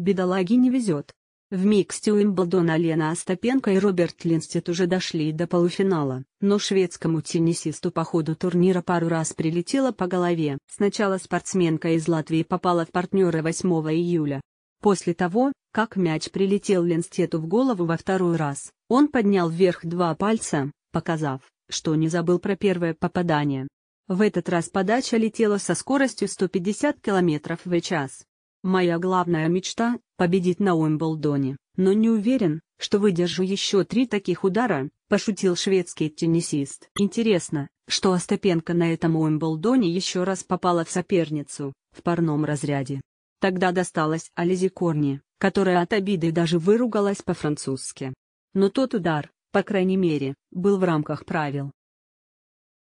Бедолаге не везет. В миксте Уимблдона Лена Остапенко и Роберт Линстит уже дошли до полуфинала, но шведскому теннисисту по ходу турнира пару раз прилетело по голове. Сначала спортсменка из Латвии попала в партнера 8 июля. После того, как мяч прилетел Линстету в голову во второй раз, он поднял вверх два пальца, показав, что не забыл про первое попадание. В этот раз подача летела со скоростью 150 км в час. Моя главная мечта – победить на Уимблдоне, но не уверен, что выдержу еще три таких удара, пошутил шведский теннисист. Интересно, что Остапенко на этом Уимблдоне еще раз попала в соперницу, в парном разряде. Тогда досталась Ализе Корни, которая от обиды даже выругалась по-французски. Но тот удар, по крайней мере, был в рамках правил.